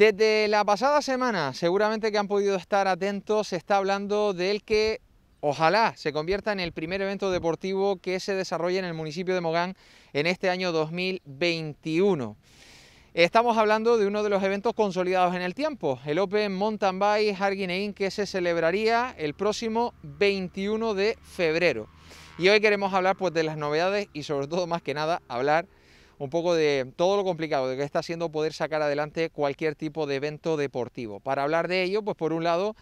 Desde la pasada semana, seguramente que han podido estar atentos, se está hablando del que ojalá se convierta en el primer evento deportivo que se desarrolle en el municipio de Mogán en este año 2021. Estamos hablando de uno de los eventos consolidados en el tiempo, el Open Mountain Bike Inc. que se celebraría el próximo 21 de febrero. Y hoy queremos hablar pues, de las novedades y sobre todo más que nada hablar un poco de todo lo complicado de que está haciendo poder sacar adelante cualquier tipo de evento deportivo. Para hablar de ello, pues por un lado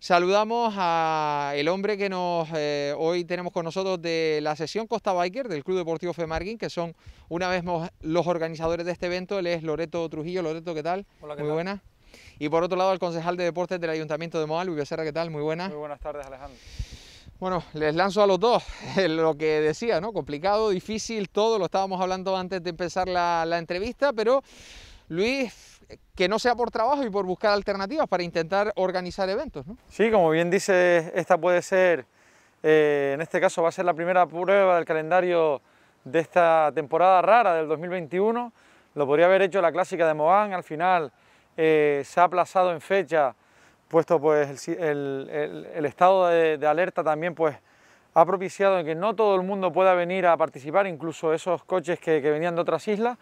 saludamos a el hombre que nos eh, hoy tenemos con nosotros de la sesión Costa Biker del Club Deportivo Femarguín, que son una vez más los organizadores de este evento, él es Loreto Trujillo. Loreto, ¿qué tal? Hola, ¿qué Muy buena. Y por otro lado, al concejal de deportes del Ayuntamiento de Moal, Luis Becerra, ¿qué tal? Muy buena. Muy buenas tardes, Alejandro. Bueno, les lanzo a los dos eh, lo que decía, ¿no? Complicado, difícil, todo, lo estábamos hablando antes de empezar la, entrevista, pero Luis, que no sea por trabajo y por buscar alternativas para intentar organizar eventos, Sí, como bien dice, esta puede ser, eh, en este caso va a ser la primera prueba del calendario de esta temporada rara del 2021. Lo podría haber hecho la clásica de Moán, al final eh, se ha aplazado en fecha puesto pues el, estado de, alerta también pues ha propiciado que no todo el mundo pueda venir a participar, incluso esos coches que, venían de otras islas,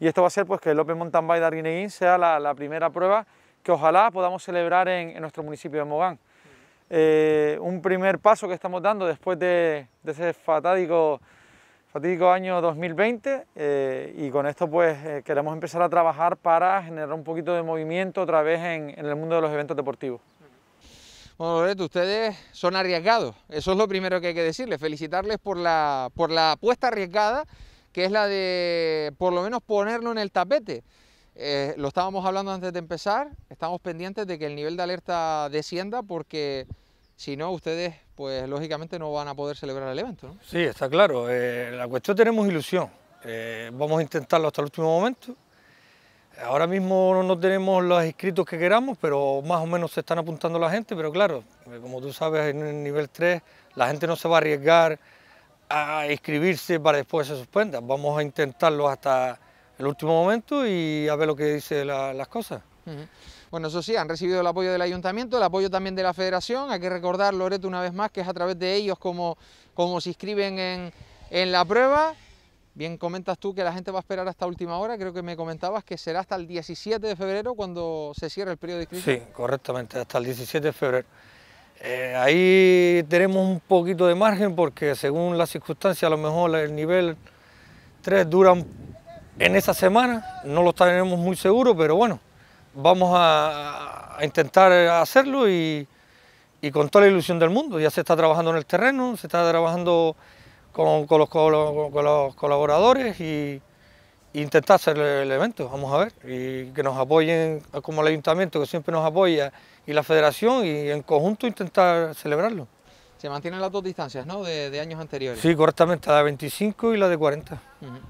y esto va a ser pues que el Open Mountain Bike de Arguineguín sea la, primera prueba que ojalá podamos celebrar en, nuestro municipio de Mogán. Eh, un primer paso que estamos dando después de, ese fatídico fatídico año 2020 eh, y con esto pues eh, queremos empezar a trabajar para generar un poquito de movimiento otra vez en, el mundo de los eventos deportivos. Bueno, Loreto, ustedes son arriesgados, eso es lo primero que hay que decirles, felicitarles por la, por la apuesta arriesgada, que es la de por lo menos ponerlo en el tapete. Eh, lo estábamos hablando antes de empezar, estamos pendientes de que el nivel de alerta descienda porque si no ustedes pues lógicamente no van a poder celebrar el evento. ¿no? Sí, está claro. Eh, la cuestión tenemos ilusión. Eh, vamos a intentarlo hasta el último momento. Ahora mismo no tenemos los inscritos que queramos, pero más o menos se están apuntando la gente, pero claro, eh, como tú sabes, en el nivel 3 la gente no se va a arriesgar a inscribirse para después se suspenda. Vamos a intentarlo hasta el último momento y a ver lo que dice las cosas. Bueno, eso sí, han recibido el apoyo del ayuntamiento, el apoyo también de la federación. Hay que recordar, Loreto, una vez más, que es a través de ellos como, como se inscriben en, en la prueba. Bien comentas tú que la gente va a esperar hasta última hora, creo que me comentabas que será hasta el 17 de febrero cuando se cierre el periodo de inscripción. Sí, correctamente, hasta el 17 de febrero. Eh, ahí tenemos un poquito de margen porque según las circunstancias, a lo mejor el nivel 3 dura en esa semana, no lo tenemos muy seguro, pero bueno, vamos a, intentar hacerlo y, con toda la ilusión del mundo. Ya se está trabajando en el terreno, se está trabajando con, los, colaboradores y e intentar hacer el evento, vamos a ver, y que nos apoyen como el ayuntamiento que siempre nos apoya y la federación y en conjunto intentar celebrarlo. Se mantienen las dos distancias, ¿no? De, años anteriores. Sí, correctamente, la de 25 y la de 40.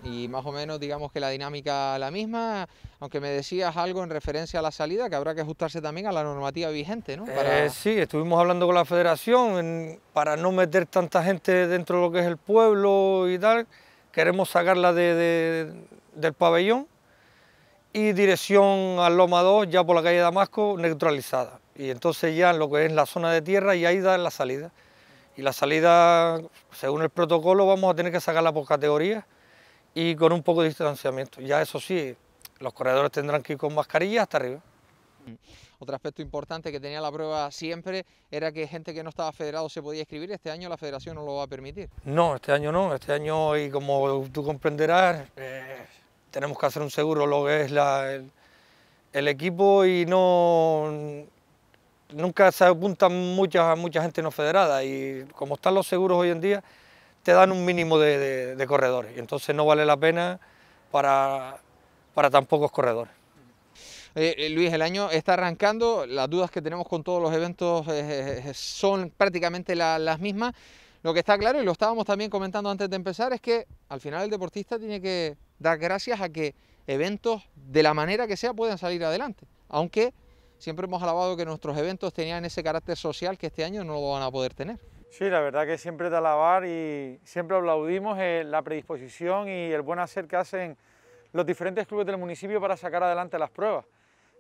Y más o menos, digamos que la dinámica la misma, aunque me decías algo en referencia a la salida, que habrá que ajustarse también a la normativa vigente, ¿no? Eh, sí, estuvimos hablando con la federación para no meter tanta gente dentro de lo que es el pueblo y tal. Queremos sacarla de, del pabellón y dirección al Loma 2, ya por la calle Damasco, neutralizada. Y entonces ya en lo que es la zona de tierra, y ahí da la salida y la salida, según el protocolo, vamos a tener que sacarla por categoría y con un poco de distanciamiento. Ya eso sí, los corredores tendrán que ir con mascarilla hasta arriba. Mm. Otro aspecto importante que tenía la prueba siempre era que gente que no estaba federado se podía inscribir. Este año la federación no lo va a permitir. No, este año no. Este año, y como tú comprenderás, eh, tenemos que hacer un seguro lo que es el, equipo y no, nunca se apuntan a mucha gente no federada y como están los seguros hoy en día, te dan un mínimo de, corredores y entonces no vale la pena para, para tan pocos corredores. Eh, eh, Luis, el año está arrancando, las dudas que tenemos con todos los eventos eh, son prácticamente las mismas. Lo que está claro, y lo estábamos también comentando antes de empezar, es que al final el deportista tiene que dar gracias a que eventos de la manera que sea puedan salir adelante, aunque Siempre hemos alabado que nuestros eventos tenían ese carácter social que este año no lo van a poder tener. Sí, la verdad que siempre te alabar y siempre aplaudimos eh, la predisposición y el buen hacer que hacen los diferentes clubes del municipio para sacar adelante las pruebas.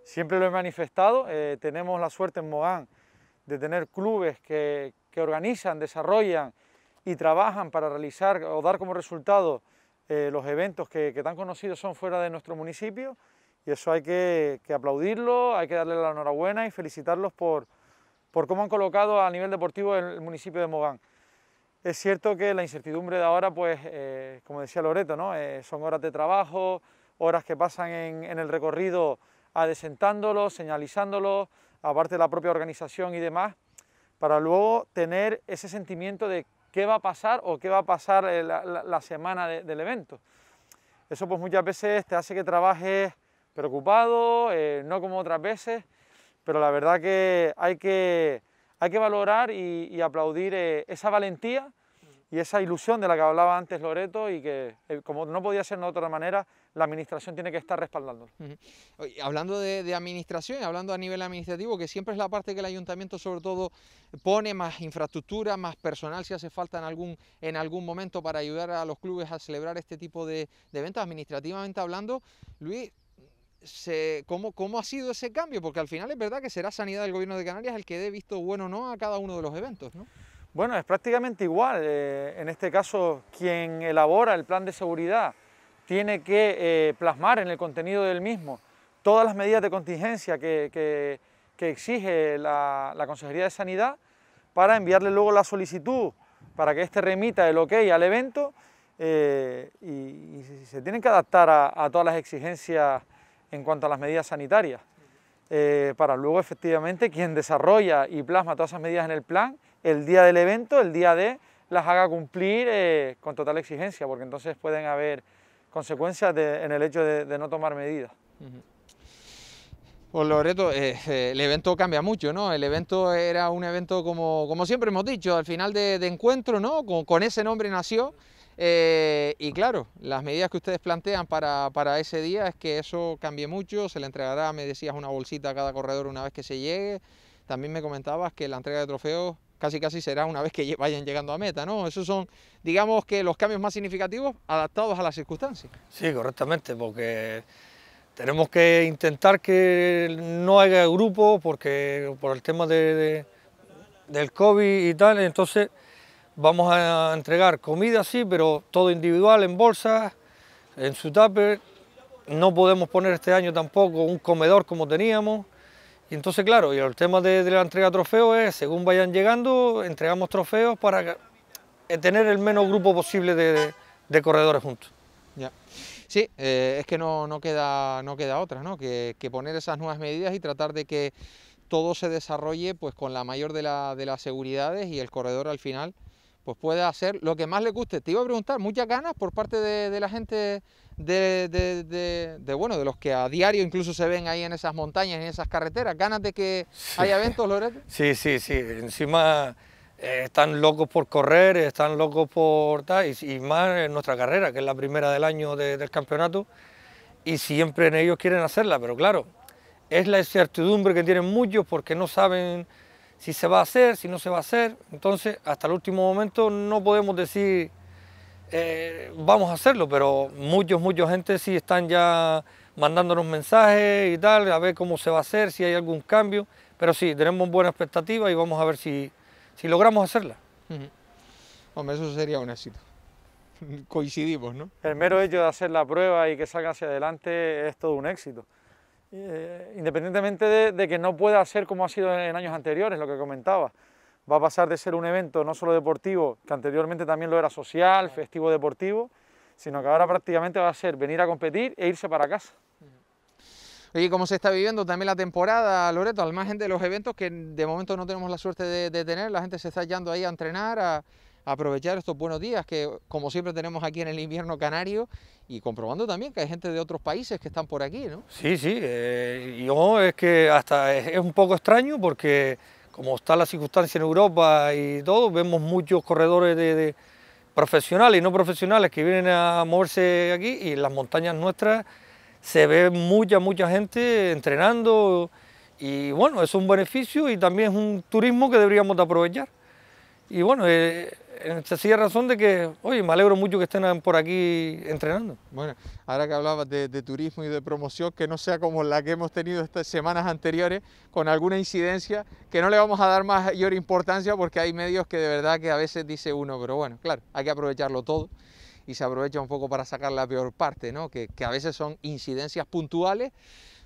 Siempre lo he manifestado, eh, tenemos la suerte en Mogán de tener clubes que, que, organizan, desarrollan y trabajan para realizar o dar como resultado eh, los eventos que, que tan conocidos son fuera de nuestro municipio y eso hay que, aplaudirlo, hay que darle la enhorabuena y felicitarlos por, por cómo han colocado a nivel deportivo el, municipio de Mogán. Es cierto que la incertidumbre de ahora, pues, eh, como decía Loreto, ¿no? Eh, son horas de trabajo, horas que pasan en, el recorrido adesentándolos, señalizándolos, aparte de la propia organización y demás, para luego tener ese sentimiento de qué va a pasar o qué va a pasar eh, la, semana del evento. Eso pues muchas veces te hace que trabajes preocupado, eh, no como otras veces, pero la verdad que hay que, hay que valorar y, aplaudir eh, esa valentía y esa ilusión de la que hablaba antes Loreto y que, eh, como no podía ser de otra manera, la administración tiene que estar respaldando. Hablando de, administración administración, hablando a nivel administrativo, que siempre es la parte que el ayuntamiento sobre todo pone más infraestructura, más personal si hace falta en algún, en algún momento para ayudar a los clubes a celebrar este tipo de, de eventos. Administrativamente hablando, Luis, cómo, cómo ha sido ese cambio, porque al final es verdad que será Sanidad del Gobierno de Canarias el que dé visto bueno o no a cada uno de los eventos, ¿no? Bueno, es prácticamente igual. Eh, en este caso, quien elabora el plan de seguridad tiene que eh, plasmar en el contenido del mismo todas las medidas de contingencia que, exige la, Consejería de Sanidad para enviarle luego la solicitud para que éste remita el ok al evento eh, y, se tienen que adaptar a, a todas las exigencias en cuanto a las medidas sanitarias, eh, para luego efectivamente quien desarrolla y plasma todas esas medidas en el plan, el día del evento, el día de, las haga cumplir eh, con total exigencia, porque entonces pueden haber consecuencias en el hecho de, no tomar medidas. Por Pues Loreto, eh, el evento cambia mucho, ¿no? El evento era un evento como, como siempre hemos dicho, al final de, encuentro, ¿no? con, ese nombre nació eh, y claro, las medidas que ustedes plantean para, ese día es que eso cambie mucho, se le entregará, me decías, una bolsita a cada corredor una vez que se llegue. También me comentabas que la entrega de trofeos casi casi será una vez que vayan llegando a meta, ¿no? Esos son, digamos que los cambios más significativos adaptados a las circunstancias. Sí, correctamente, porque tenemos que intentar que no haya grupos, porque por el tema del COVID y tal, entonces Vamos a entregar comida, sí, pero todo individual, en bolsas, en su tupper. No podemos poner este año tampoco un comedor como teníamos. Y entonces, claro, y el tema de, la entrega de trofeos es, según vayan llegando, entregamos trofeos para eh, tener el menos grupo posible de, corredores juntos. Sí, eh, es que no, no, queda, no queda otra, ¿no? Que, poner esas nuevas medidas y tratar de que todo se desarrolle pues, con la mayor de, de las seguridades y el corredor al final pues puede hacer lo que más le guste. Te iba a preguntar, muchas ganas por parte de, la gente de, de, bueno, de los que a diario incluso se ven ahí en esas montañas, en esas carreteras, ganas de que haya eventos, Loreto. Sí, sí, sí, encima eh, están locos por correr, están locos por tal, y, y, más en nuestra carrera, que es la primera del año del campeonato, y siempre en ellos quieren hacerla, pero claro, es la incertidumbre que tienen muchos porque no saben si se va a hacer, si no se va a hacer. Entonces, hasta el último momento no podemos decir eh, vamos a hacerlo, pero muchos, muchos gente sí están ya mandándonos mensajes y tal, a ver cómo se va a hacer, si hay algún cambio. Pero sí, tenemos buena expectativa y vamos a ver si, logramos hacerla. Hombre, eso sería un éxito. Coincidimos, ¿no? El mero hecho de hacer la prueba y que salga hacia adelante es todo un éxito. Eh, independientemente de, que no pueda ser como ha sido en, años anteriores, lo que comentaba. Va a pasar de ser un evento no solo deportivo, que anteriormente también lo era social, festivo deportivo, sino que ahora prácticamente va a ser venir a competir e irse para casa. Oye, ¿cómo se está viviendo también la temporada, Loreto? Al margen de los eventos que de momento no tenemos la suerte de, de tener, la gente se está yendo ahí a entrenar, a, aprovechar estos buenos días que como siempre tenemos aquí en el invierno canario y comprobando también que hay gente de otros países que están por aquí, ¿no? Sí, sí, eh, yo es que hasta es, un poco extraño porque como está la circunstancia en Europa y todo, vemos muchos corredores de, profesionales y no profesionales que vienen a moverse aquí y en las montañas nuestras se ve mucha, mucha gente entrenando y bueno, es un beneficio y también es un turismo que deberíamos de aprovechar. Y bueno, eh, en eh, sencilla razón de que, oye, me alegro mucho que estén por aquí entrenando. Bueno, ahora que hablabas de, turismo y de promoción, que no sea como la que hemos tenido estas semanas anteriores, con alguna incidencia, que no le vamos a dar mayor importancia porque hay medios que de verdad que a veces dice uno, pero bueno, claro, hay que aprovecharlo todo y se aprovecha un poco para sacar la peor parte, ¿no? que, que a veces son incidencias puntuales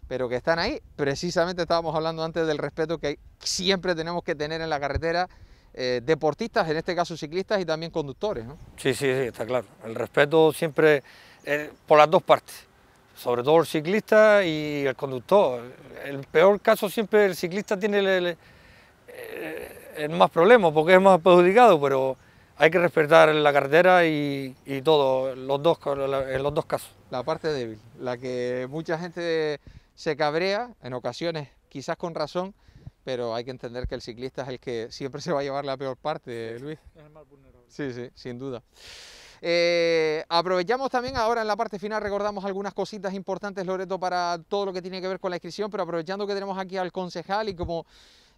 pero que están ahí. Precisamente estábamos hablando antes del respeto que siempre tenemos que tener en la carretera eh, deportistas, en este caso ciclistas y también conductores. ¿no? Sí, sí, sí, está claro. El respeto siempre eh, por las dos partes, sobre todo el ciclista y el conductor. El peor caso siempre el ciclista tiene el, el eh, más problema porque es más perjudicado, pero hay que respetar la carretera y, y todo, los dos, en los dos casos. La parte débil, la que mucha gente se cabrea, en ocasiones quizás con razón, pero hay que entender que el ciclista es el que siempre se va a llevar la peor parte, Luis. Es el más vulnerable. Sí, sí, sin duda. Eh, aprovechamos también ahora en la parte final, recordamos algunas cositas importantes, Loreto, para todo lo que tiene que ver con la inscripción, pero aprovechando que tenemos aquí al concejal y como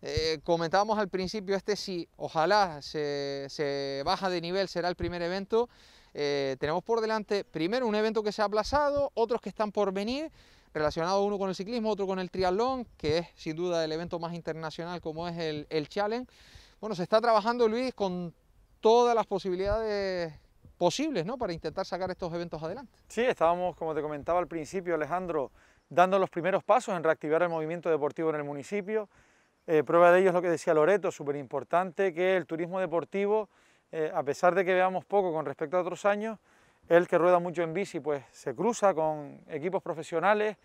eh, comentábamos al principio, este sí, ojalá se, baja de nivel, será el primer evento. Eh, tenemos por delante primero un evento que se ha aplazado, otros que están por venir relacionado uno con el ciclismo, otro con el triatlón, que es sin duda el evento más internacional como es el, el Challenge. Bueno, se está trabajando Luis con todas las posibilidades posibles ¿no? para intentar sacar estos eventos adelante. Sí, estábamos, como te comentaba al principio, Alejandro, dando los primeros pasos en reactivar el movimiento deportivo en el municipio. Eh, prueba de ello es lo que decía Loreto, súper importante, que el turismo deportivo, eh, a pesar de que veamos poco con respecto a otros años, él que rueda mucho en bici, pues se cruza con equipos profesionales.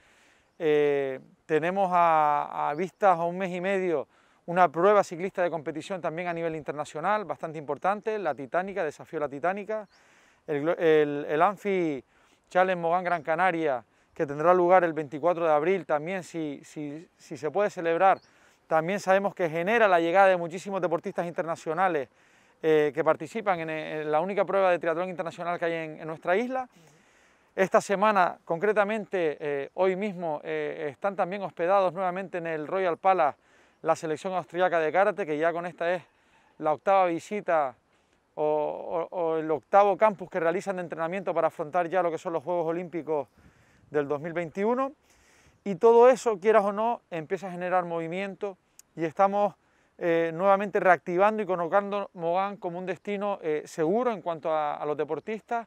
Eh, tenemos a, vistas a un mes y medio una prueba ciclista de competición también a nivel internacional, bastante importante, la Titánica, Desafío la Titánica, el, Anfi Challenge Mogán Gran Canaria, que tendrá lugar el 24 de abril también, si se puede celebrar. También sabemos que genera la llegada de muchísimos deportistas internacionales eh, que participan eh, en, la única prueba de triatlón internacional que hay en, nuestra isla. Esta semana, concretamente eh, hoy mismo, están también hospedados nuevamente en el Royal Palace la selección austriaca de karate, que ya con esta es la octava visita o, el octavo campus que realizan de entrenamiento para afrontar ya lo que son los Juegos Olímpicos del 2021. Y todo eso, quieras o no, empieza a generar movimiento y estamos eh, nuevamente reactivando y colocando Mogán como un destino eh, seguro en cuanto a, los deportistas,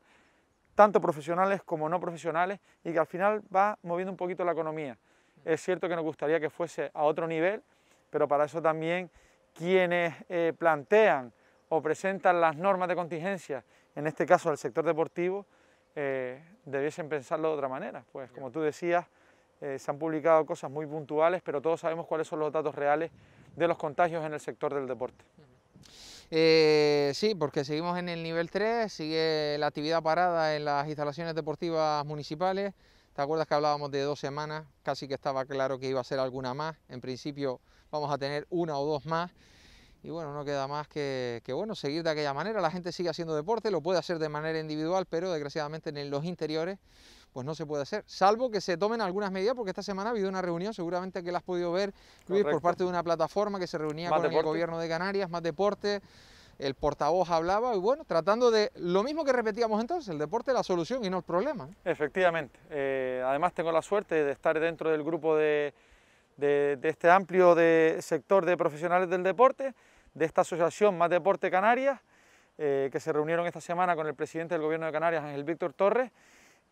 tanto profesionales como no profesionales, y que al final va moviendo un poquito la economía. Es cierto que nos gustaría que fuese a otro nivel, pero para eso también quienes eh, plantean o presentan las normas de contingencia, en este caso del sector deportivo, debiesen pensarlo de otra manera. Pues como tú decías, se han publicado cosas muy puntuales, pero todos sabemos cuáles son los datos reales de los contagios en el sector del deporte. Eh, sí, porque seguimos en el nivel 3, sigue la actividad parada en las instalaciones deportivas municipales. ¿Te acuerdas que hablábamos de dos semanas? Casi que estaba claro que iba a ser alguna más. En principio vamos a tener una o dos más. Y bueno, no queda más que, que bueno, seguir de aquella manera. La gente sigue haciendo deporte, lo puede hacer de manera individual, pero desgraciadamente en los interiores pues no se puede hacer, salvo que se tomen algunas medidas, porque esta semana ha habido una reunión, seguramente que la has podido ver, Luis, por parte de una plataforma que se reunía con el gobierno de Canarias, más deporte, el portavoz hablaba, y bueno, tratando de lo mismo que repetíamos entonces, el deporte es la solución y no el problema. Efectivamente, eh, además tengo la suerte de estar dentro del grupo de, este amplio de sector de profesionales del deporte, de esta asociación Más Deporte Canarias, eh, que se reunieron esta semana con el presidente del gobierno de Canarias, Ángel Víctor Torres,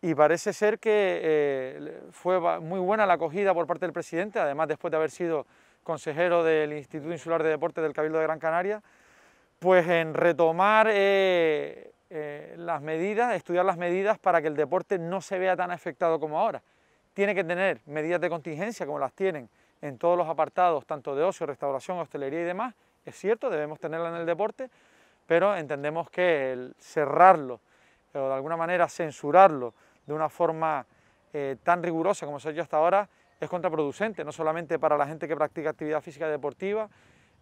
y parece ser que eh, fue muy buena la acogida por parte del presidente, además después de haber sido consejero del Instituto Insular de Deportes del Cabildo de Gran Canaria, pues en retomar eh, eh, las medidas, estudiar las medidas para que el deporte no se vea tan afectado como ahora. Tiene que tener medidas de contingencia como las tienen en todos los apartados, tanto de ocio, restauración, hostelería y demás. Es cierto, debemos tenerla en el deporte, pero entendemos que el cerrarlo o de alguna manera censurarlo de una forma eh, tan rigurosa como se ha hecho hasta ahora es contraproducente, no solamente para la gente que practica actividad física deportiva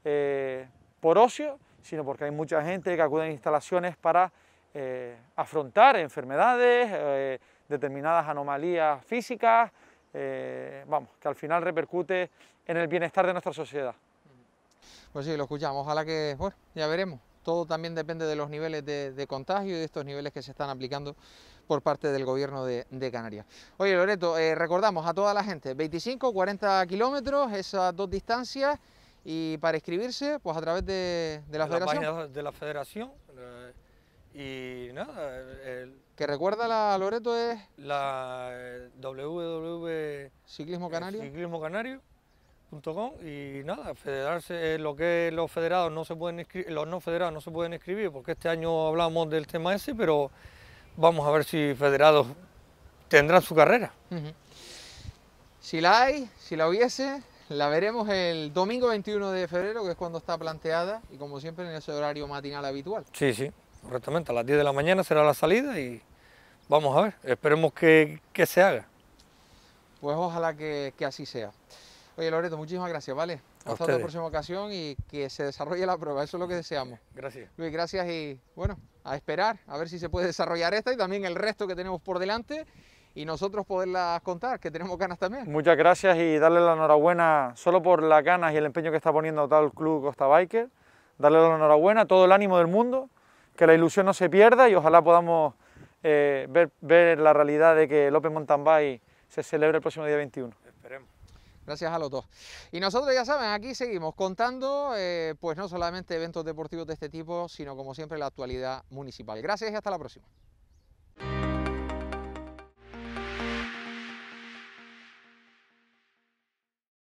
eh, por ocio, sino porque hay mucha gente que acude a instalaciones para eh, afrontar enfermedades, determinadas anomalías físicas, vamos, que al final repercute en el bienestar de nuestra sociedad. Pues sí, lo escuchamos, ojalá que, bueno, ya veremos. Todo también depende de los niveles de contagio y de estos niveles que se están aplicando por parte del gobierno de, Canarias. Oye, Loreto, eh, recordamos a toda la gente, 25, 40 kilómetros, esas dos distancias, y para inscribirse, pues a través de, de la, federación. de la federación, eh, y nada. que recuerda Loreto es... La www... Eh, Ciclismo Canario. Ciclismo y nada, federarse, lo que los federados no se pueden los no federados no se pueden inscribir porque este año hablamos del tema ese, pero vamos a ver si federados tendrá su carrera. Si la hay, si la hubiese, la veremos el domingo 21 de febrero, que es cuando está planteada, y como siempre en ese horario matinal habitual. Sí, sí, correctamente. A las 10 de la mañana será la salida y vamos a ver, esperemos que, se haga. Pues ojalá que así sea. Oye, Loreto, muchísimas gracias, ¿vale? Hasta la próxima ocasión y que se desarrolle la prueba. Eso es lo que deseamos. Gracias. Luis, gracias y bueno, a esperar, a ver si se puede desarrollar esta y también el resto que tenemos por delante y nosotros poderlas contar, que tenemos ganas también. Muchas gracias y darle la enhorabuena solo por las ganas y el empeño que está poniendo tal club Costa Biker. Darle la enhorabuena, todo el ánimo del mundo, que la ilusión no se pierda y ojalá podamos eh, ver, la realidad de que López Montambay se celebre el próximo día 21. Esperemos. Gracias a los dos. Y nosotros ya saben, aquí seguimos contando eh, pues no solamente eventos deportivos de este tipo, sino como siempre la actualidad municipal. Gracias y hasta la próxima.